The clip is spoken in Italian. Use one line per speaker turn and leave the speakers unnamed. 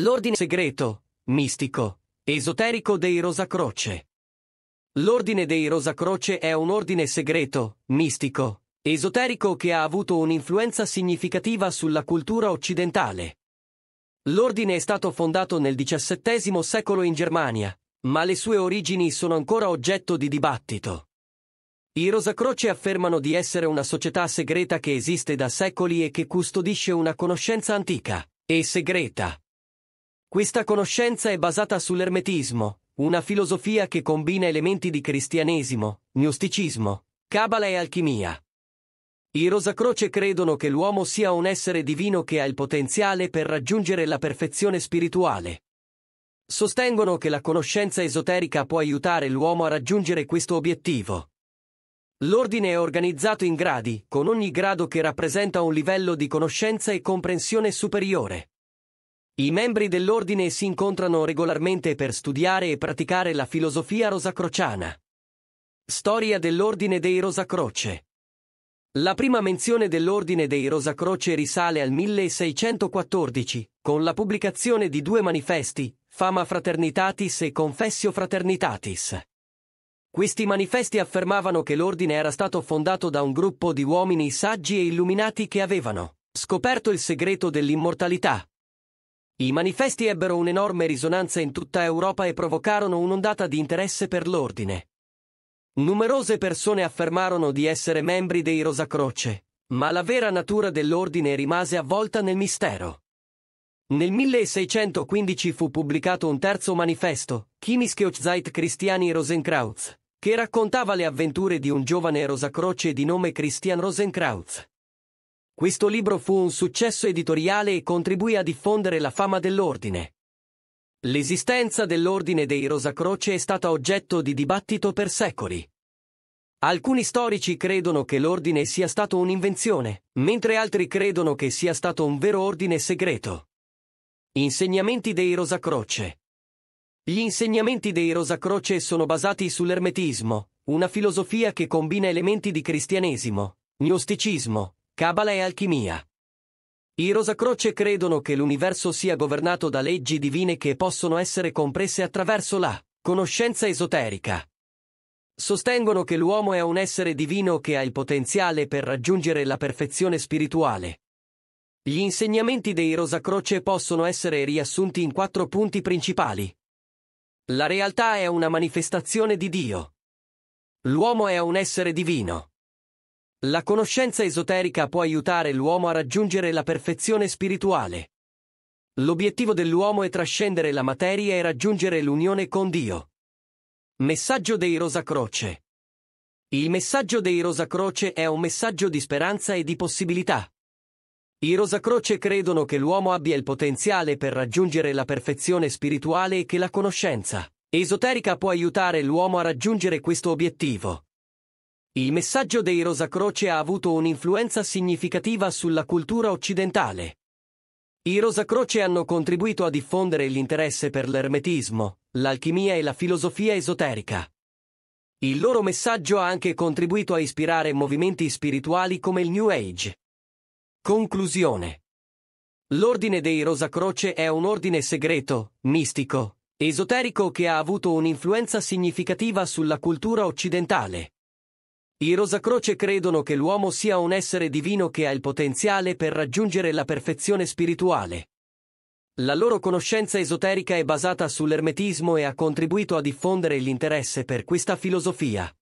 L'ordine segreto, mistico, esoterico dei Rosacroce. L'ordine dei Rosacroce è un ordine segreto, mistico, esoterico che ha avuto un'influenza significativa sulla cultura occidentale. L'ordine è stato fondato nel XVII secolo in Germania, ma le sue origini sono ancora oggetto di dibattito. I Rosacroce affermano di essere una società segreta che esiste da secoli e che custodisce una conoscenza antica e segreta questa conoscenza è basata sull'ermetismo, una filosofia che combina elementi di cristianesimo, gnosticismo, cabala e alchimia. I Rosacroce credono che l'uomo sia un essere divino che ha il potenziale per raggiungere la perfezione spirituale. Sostengono che la conoscenza esoterica può aiutare l'uomo a raggiungere questo obiettivo. L'ordine è organizzato in gradi, con ogni grado che rappresenta un livello di conoscenza e comprensione superiore. I membri dell'ordine si incontrano regolarmente per studiare e praticare la filosofia rosacrociana. Storia dell'Ordine dei Rosacroce. La prima menzione dell'Ordine dei Rosacroce risale al 1614, con la pubblicazione di due manifesti, Fama Fraternitatis e Confessio Fraternitatis. Questi manifesti affermavano che l'ordine era stato fondato da un gruppo di uomini saggi e illuminati che avevano scoperto il segreto dell'immortalità, i manifesti ebbero un'enorme risonanza in tutta Europa e provocarono un'ondata di interesse per l'ordine. Numerose persone affermarono di essere membri dei Rosacroce, ma la vera natura dell'ordine rimase avvolta nel mistero. Nel 1615 fu pubblicato un terzo manifesto, Chimische Chimischeutzeit Christiani Rosenkrautz, che raccontava le avventure di un giovane Rosacroce di nome Christian Rosenkrautz. Questo libro fu un successo editoriale e contribuì a diffondere la fama dell'ordine. L'esistenza dell'ordine dei Rosacroce è stata oggetto di dibattito per secoli. Alcuni storici credono che l'ordine sia stato un'invenzione, mentre altri credono che sia stato un vero ordine segreto. Insegnamenti dei Rosacroce Gli insegnamenti dei Rosacroce sono basati sull'ermetismo, una filosofia che combina elementi di cristianesimo, gnosticismo, Cabala e alchimia. I Rosacroce credono che l'universo sia governato da leggi divine che possono essere comprese attraverso la conoscenza esoterica. Sostengono che l'uomo è un essere divino che ha il potenziale per raggiungere la perfezione spirituale. Gli insegnamenti dei Rosacroce possono essere riassunti in quattro punti principali. La realtà è una manifestazione di Dio. L'uomo è un essere divino. La conoscenza esoterica può aiutare l'uomo a raggiungere la perfezione spirituale. L'obiettivo dell'uomo è trascendere la materia e raggiungere l'unione con Dio. Messaggio dei Rosacroce Il messaggio dei Rosacroce è un messaggio di speranza e di possibilità. I Rosacroce credono che l'uomo abbia il potenziale per raggiungere la perfezione spirituale e che la conoscenza esoterica può aiutare l'uomo a raggiungere questo obiettivo. Il messaggio dei Rosa Croce ha avuto un'influenza significativa sulla cultura occidentale. I Rosa Croce hanno contribuito a diffondere l'interesse per l'ermetismo, l'alchimia e la filosofia esoterica. Il loro messaggio ha anche contribuito a ispirare movimenti spirituali come il New Age. Conclusione. L'ordine dei Rosa Croce è un ordine segreto, mistico, esoterico che ha avuto un'influenza significativa sulla cultura occidentale. I Rosacroce credono che l'uomo sia un essere divino che ha il potenziale per raggiungere la perfezione spirituale. La loro conoscenza esoterica è basata sull'ermetismo e ha contribuito a diffondere l'interesse per questa filosofia.